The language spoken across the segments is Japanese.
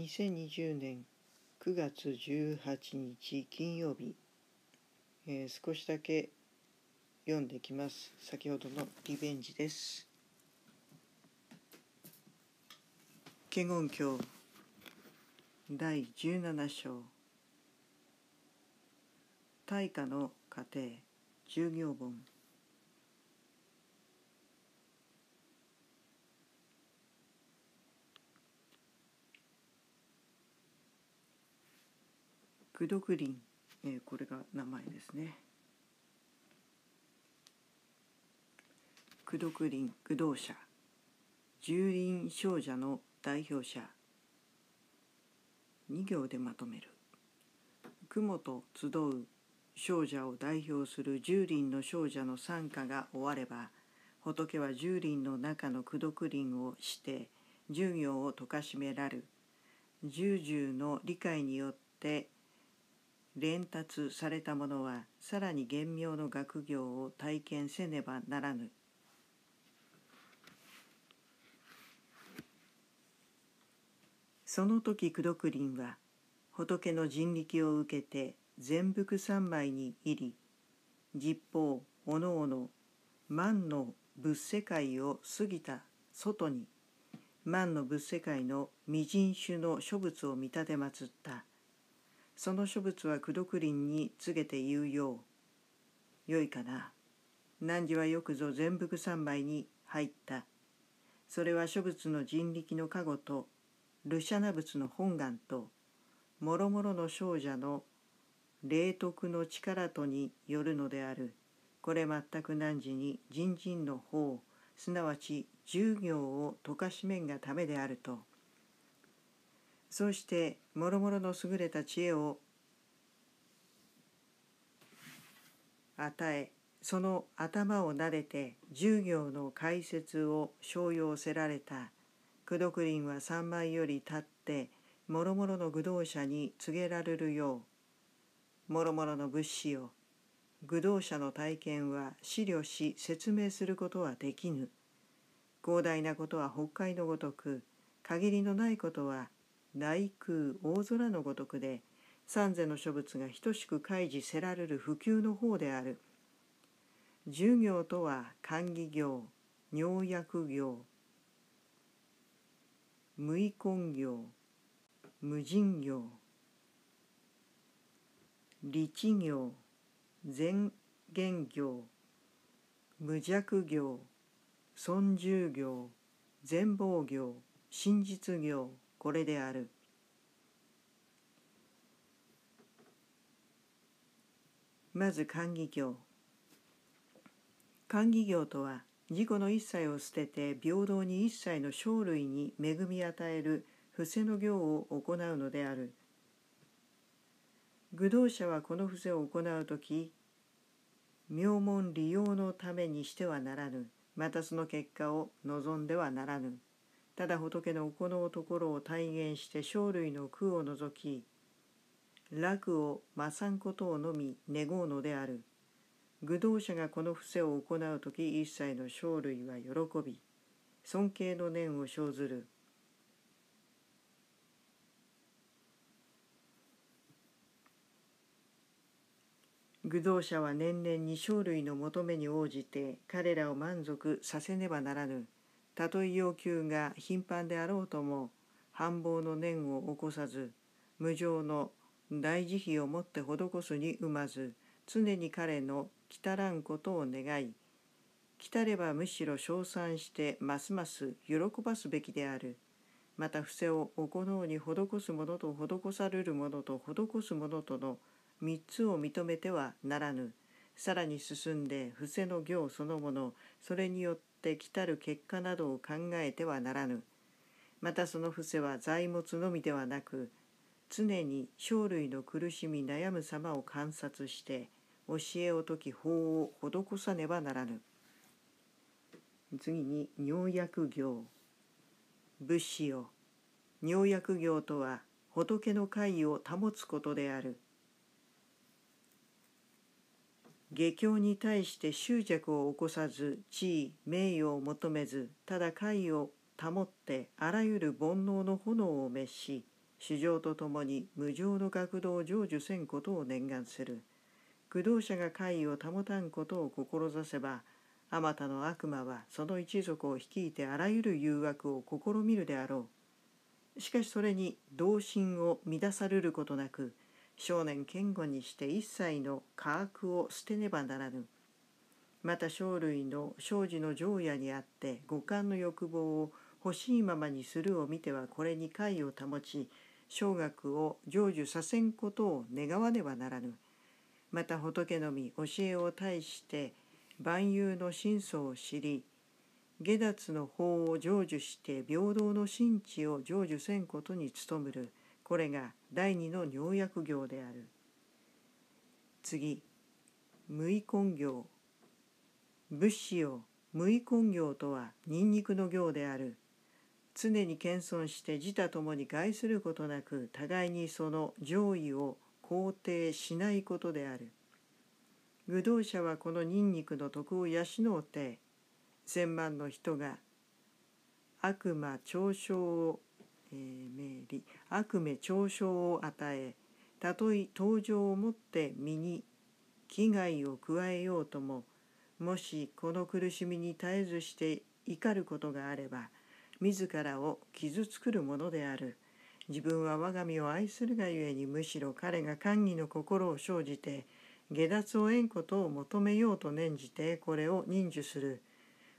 2020年9月18日金曜日、えー、少しだけ読んできます先ほどのリベンジです華厳経第17章大化の家庭従業本クドクリン、えー、これが名前ですね。クドクリン、駆動者、十輪少女の代表者、2行でまとめる。雲と集う少女を代表する十輪の少女の参加が終われば、仏は十輪の中の功徳輪をして十行を解かしめらる十十の理解によって連達された者はさらに玄妙の学業を体験せねばならぬ。その時功徳林は仏の人力を受けて全幅三昧に入り十方おのおの万の仏世界を過ぎた外に万の仏世界の未人種の諸仏を見立て祀ったその諸仏は功徳林に告げて言うよう。よいかな。汝はよくぞ全福三昧に入った。それは諸仏の人力の加護と、ルシャナ仏の本願と、もろもろの少女の霊徳の力とによるのである。これ全く汝に人人の法、すなわち従行を溶かしめんがためであると。そうしてもろもろの優れた知恵を与えその頭を撫でて従行の解説を商用せられた功徳林は三枚より立ってもろもろの愚道者に告げられるようもろもろの物資を愚道者の体験は資料し説明することはできぬ広大なことは北海のごとく限りのないことは内空大空のごとくで三世の諸仏が等しく開示せられる普及の方である従業とは管理業尿薬業無遺根業無人業理知業善言業無弱業尊重業全貌業真実業これであるまず漢義行漢義行とは自己の一切を捨てて平等に一切の生類に恵み与える伏せの行を行うのである愚道者はこの伏せを行う時名門利用のためにしてはならぬまたその結果を望んではならぬ。ただ仏の行のところを体現して生類の空を除き楽をまさんことをのみ願うのである愚道者がこの伏せを行う時一切の生類は喜び尊敬の念を生ずる愚道者は年々に生類の求めに応じて彼らを満足させねばならぬ。たとえ要求が頻繁であろうとも繁忙の念を起こさず無常の大慈悲をもって施すに生まず常に彼の来たらんことを願い来たればむしろ称賛してますます喜ばすべきであるまた伏せを行うに施すものと施されるものと施すものとの3つを認めてはならぬさらに進んで伏せの行そのものそれによって来たる結果などを考えてはならぬまたその伏せは財物のみではなく常に生類の苦しみ悩む様を観察して教えを説き法を施さねばならぬ次に尿薬行仏師を尿薬行とは仏の会を保つことである。下教に対して執着を起こさず地位名誉を求めずただ解を保ってあらゆる煩悩の炎を滅し主情とともに無常の学道を成就せんことを念願する愚道者が解を保たんことを志せばあまたの悪魔はその一族を率いてあらゆる誘惑を試みるであろうしかしそれに同心を乱されることなく少年堅固にして一切の科学を捨てねばならぬ。また生類の生児の常夜にあって五感の欲望を欲しいままにするを見てはこれに解を保ち生学を成就させんことを願わねばならぬ。また仏のみ教えを対して万有の真相を知り下脱の法を成就して平等の真知を成就せんことに努むる。これが第二の尿薬業である次無意根業。物資を無意根業とはニンニクの行である常に謙遜して自他ともに害することなく互いにその上位を肯定しないことである愚道者はこのニンニクの徳を養うて千万の人が悪魔嘲笑をえ名利悪名嘲笑を与えたとえ登場をもって身に危害を加えようとももしこの苦しみに絶えずして怒ることがあれば自らを傷つくるものである自分は我が身を愛するがゆえにむしろ彼が歓喜の心を生じて下脱を得んことを求めようと念じてこれを忍受する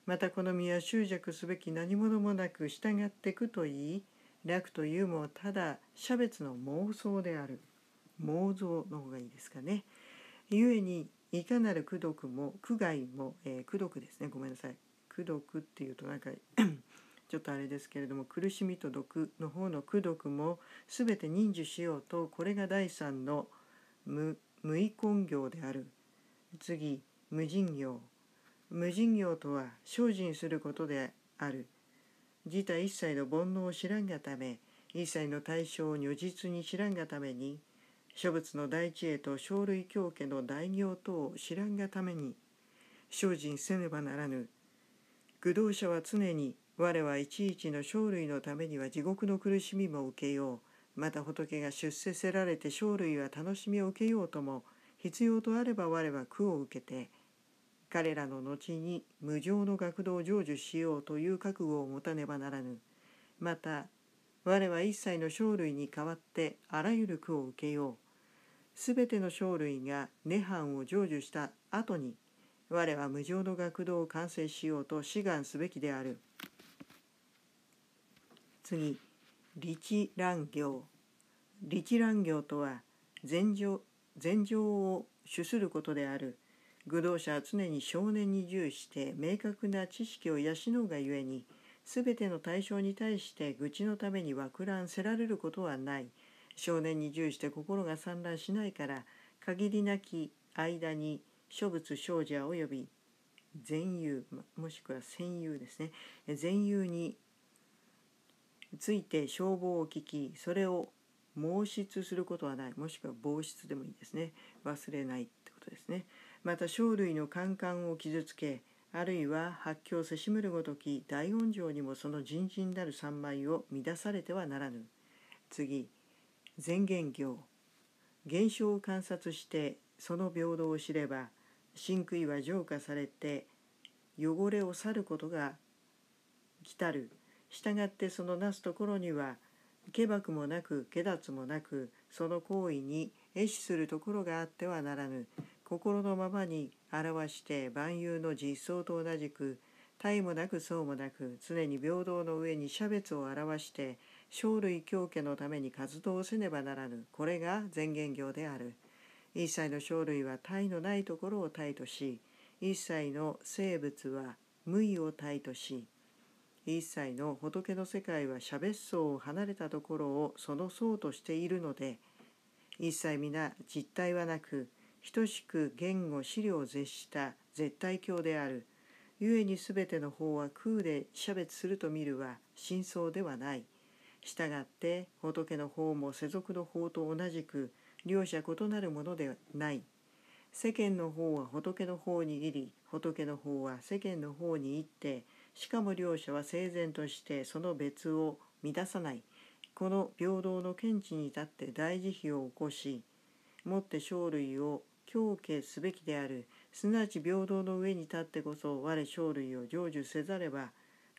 またこの身は執着すべき何者もなく従ってくといい楽というもただ差別の妄想である妄想の方がいいですかね故にいかなる功徳も苦害も、えー、功徳ですねごめんなさい功徳っていうとなんか ちょっとあれですけれども苦しみと毒の方の功徳も全て忍受しようとこれが第三の無無意根行である次無人行無人行とは精進することである自他一切の煩悩を知らんがため一切の対象を如実に知らんがために諸仏の大地へと生類教家の大行等を知らんがために精進せねばならぬ愚道者は常に我はいちいちの生類のためには地獄の苦しみも受けようまた仏が出世せられて生類は楽しみを受けようとも必要とあれば我は苦を受けて彼らの後に無常の学童を成就しようという覚悟を持たねばならぬ。また、我は一切の生類に代わってあらゆる苦を受けよう。すべての生類が涅槃を成就した後に、我は無常の学童を完成しようと志願すべきである。次、理智乱行。理智乱行とは、禅情禅情を主することである。愚道者は常に少年に重視して明確な知識を養うがゆえに全ての対象に対して愚痴のために枠乱せられることはない少年に重視して心が散乱しないから限りなき間に諸仏少女及び善友もしくは戦友ですね善友について消防を聞きそれを妄出することはないもしくは防出でもいいですね忘れないってことですね。また生類のカンカンを傷つけあるいは発狂せしむるごとき大音情にもその人心なる三昧を乱されてはならぬ次前言行現象を観察してその平等を知れば真悔は浄化されて汚れを去ることが来たる従ってそのなすところにはけ幕もなくけ脱もなくその行為に壊死するところがあってはならぬ心のままに表して万有の実相と同じく体もなく層もなく常に平等の上に差別を表して生類教家のために活動せねばならぬこれが全言行である一切の生類は体のないところを体とし一切の生物は無意を体とし一切の仏の世界は差別層を離れたところをその層としているので一切皆実体はなく等しく言語資料を絶した絶対教である故にすべての法は空で差別すると見るは真相ではない従って仏の法も世俗の法と同じく両者異なるものでない世間の方は仏の方に入り仏の方は世間の方に行ってしかも両者は整然としてその別を乱さないこの平等の見地に立って大慈悲を起こしもって生類を長敬すべきであるすなわち平等の上に立ってこそ我生類を成就せざれば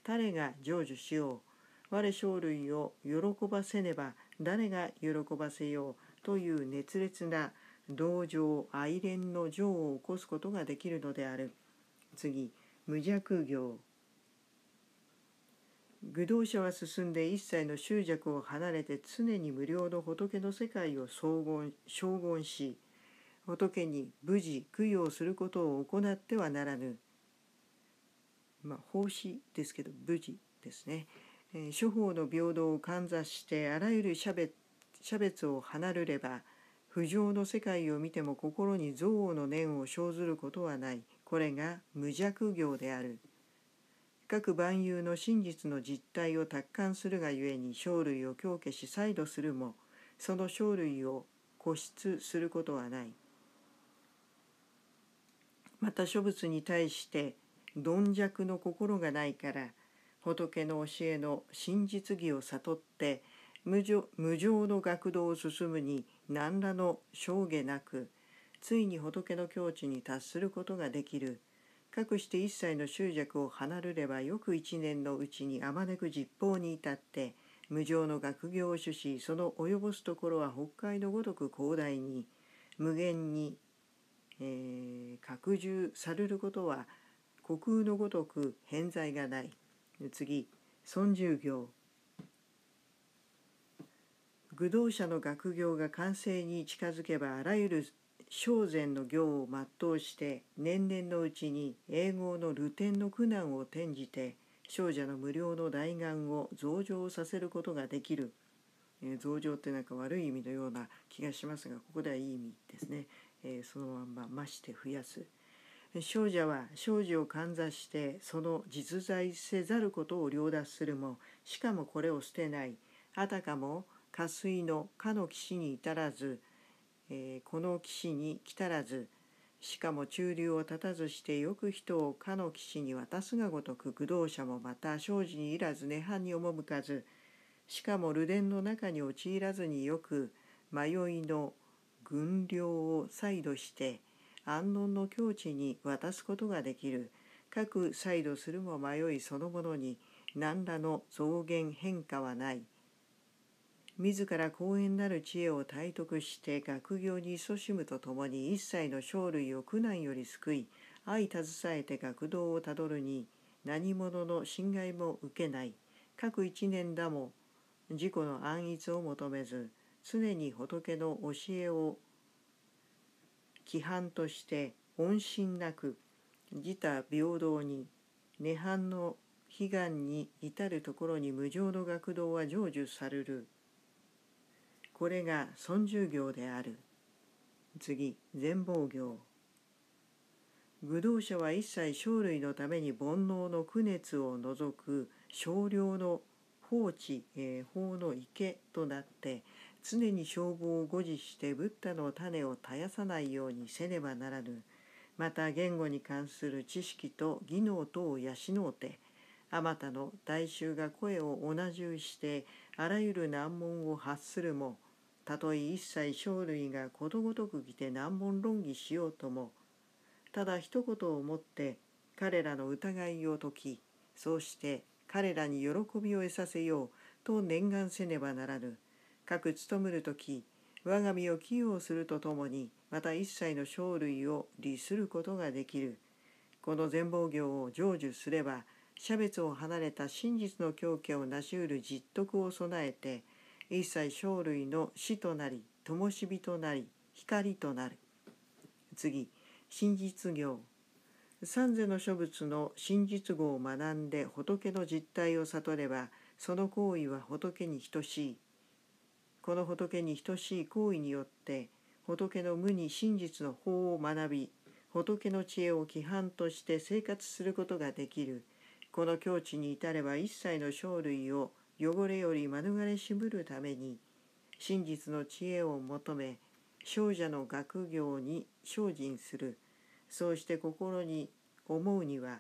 誰が成就しよう我生類を喜ばせねば誰が喜ばせようという熱烈な同情愛恋の情を起こすことができるのである次無弱業愚道者は進んで一切の執着を離れて常に無料の仏の世界を荘厳し仏に無事供養することを行ってはならぬ、まあ、奉仕ですけど無事ですね、えー、諸法の平等をかんざしてあらゆる差別差別を離れれば不浄の世界を見ても心に憎悪の念を生ずることはないこれが無弱行である各万有の真実の実態を達観するがゆえに生類を強化し再度するもその生類を固執することはないまた諸仏に対して鈍弱の心がないから仏の教えの真実義を悟って無常無常の学道を進むに何らの生下なくついに仏の境地に達することができる。かくして一切の執着を離れればよく一年のうちにあまねく実報に至って無常の学業を主しその及ぼすところは北海のごとく広大に無限にえー、拡充されることは虚空のごとく偏在がない次尊重業愚道者の学業が完成に近づけばあらゆる精善の行を全うして年々のうちに英語の流転の苦難を転じて少女の無料の大願を増上させることができる、えー、増上ってなんか悪い意味のような気がしますがここではいい意味ですね、えそのまんま増して増やす少女は少女をかんざしてその実在せざることを領奪するもしかもこれを捨てないあたかも下水のかの岸に至らず、えー、この岸に来たらずしかも中流を立たずしてよく人をかの岸に渡すがごとく愚道者もまた少女にいらず涅槃に赴かずしかも流殿の中に陥らずによく迷いの軍領を再度して安穏の境地に渡すことができる各再度するも迷いそのものに何らの増減変化はない自ら公園なる知恵を体得して学業に勤しむとともに一切の生類を苦難より救い相携えて学道をたどるに何者の侵害も受けない各一年だも自己の安逸を求めず常に仏の教えを規範として音信なく自他平等に涅槃の悲願に至るところに無常の学道は成就される。これが尊重行である。次、全貌行。愚道者は一切生類のために煩悩の苦熱を除く少量の放置、えー、法の池となって常に称号を誤示してブッダの種を絶やさないようにせねばならぬまた言語に関する知識と技能等を養うてあまたの大衆が声を同じうしてあらゆる難問を発するもたとえ一切生類がことごとく来て難問論議しようともただ一言をもって彼らの疑いを解きそうして彼らに喜びを得させようと念願せねばならぬ各務むる時我が身を寄与するとともにまた一切の生類を利することができるこの全貌業を成就すれば差別を離れた真実の狂気を成し得る実徳を備えて一切生類の死となり灯火となり光となる次真実行三世の諸仏の真実語を学んで仏の実態を悟ればその行為は仏に等しいこの仏に等しい行為によって仏の無に真実の法を学び仏の知恵を規範として生活することができるこの境地に至れば一切の生類を汚れより免れ渋るために真実の知恵を求め少女の学業に精進するそうして心に思うには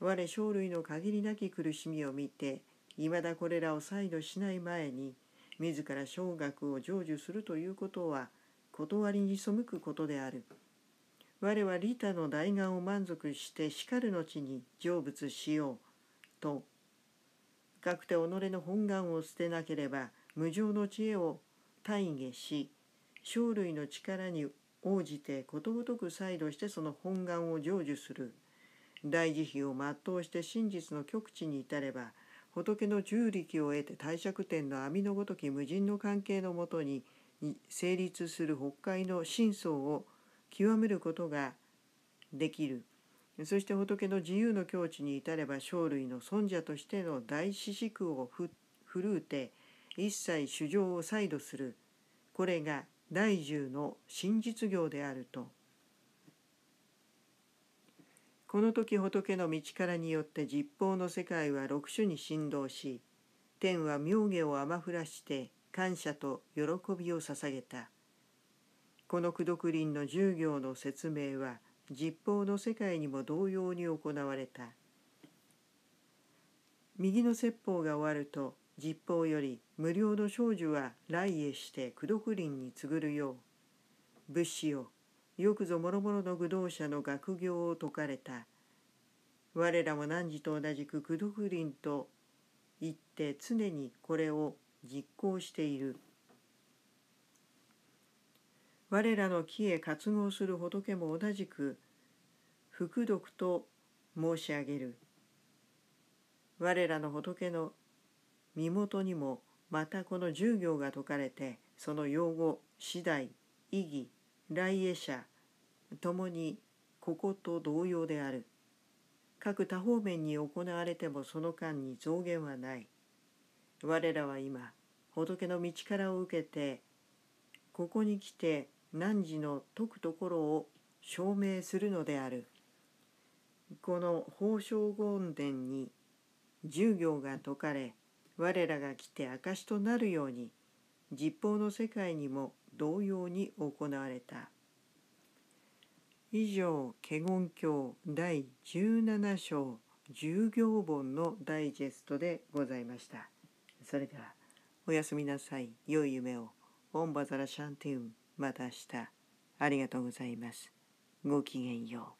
我生類の限りなき苦しみを見ていまだこれらを再度しない前に「自ら生学を成就するということは断りに背くことである我は利他の大願を満足してしかるのちに成仏しようとかくて己の本願を捨てなければ無常の知恵を大下し生類の力に応じてことごとく再度してその本願を成就する大慈悲を全うして真実の極地に至れば仏の重力を得て帝釈天の網のごとき無人の関係のもとに成立する北海の真相を極めることができるそして仏の自由の境地に至れば生類の尊者としての大四師空を振るうて一切主情を再度するこれが第十の真実行であると。この時仏の道からによって実法の世界は六種に振動し天は妙下を雨降らして感謝と喜びを捧げたこの功徳林の十行の説明は実法の世界にも同様に行われた右の説法が終わると実法より無料の少女は来へして功徳林に告ぐるよう仏師をよくぞ諸々の愚道者の学業を説かれた我らも汝と同じく功徳林と言って常にこれを実行している我らの木へ活合する仏も同じく福徳と申し上げる我らの仏の身元にもまたこの十行が説かれてその用語次第意義来営者ともにここと同様である各多方面に行われてもその間に増減はない我らは今仏の道からを受けてここに来て汝の解くところを証明するのであるこの宝生権殿に十行が解かれ我らが来て証となるように実法の世界にも同様に行われた以上華厳経第17章10行本のダイジェストでございましたそれではおやすみなさい良い夢をオンバザラシャンティウンまた明日ありがとうございますごきげんよう